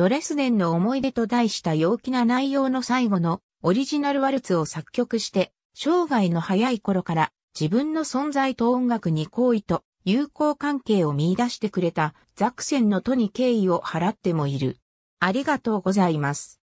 ドレスデンの思い出と題した陽気な内容の最後のオリジナルワルツを作曲して、生涯の早い頃から自分の存在と音楽に好意と友好関係を見出してくれたザクセンの都に敬意を払ってもいる。ありがとうございます。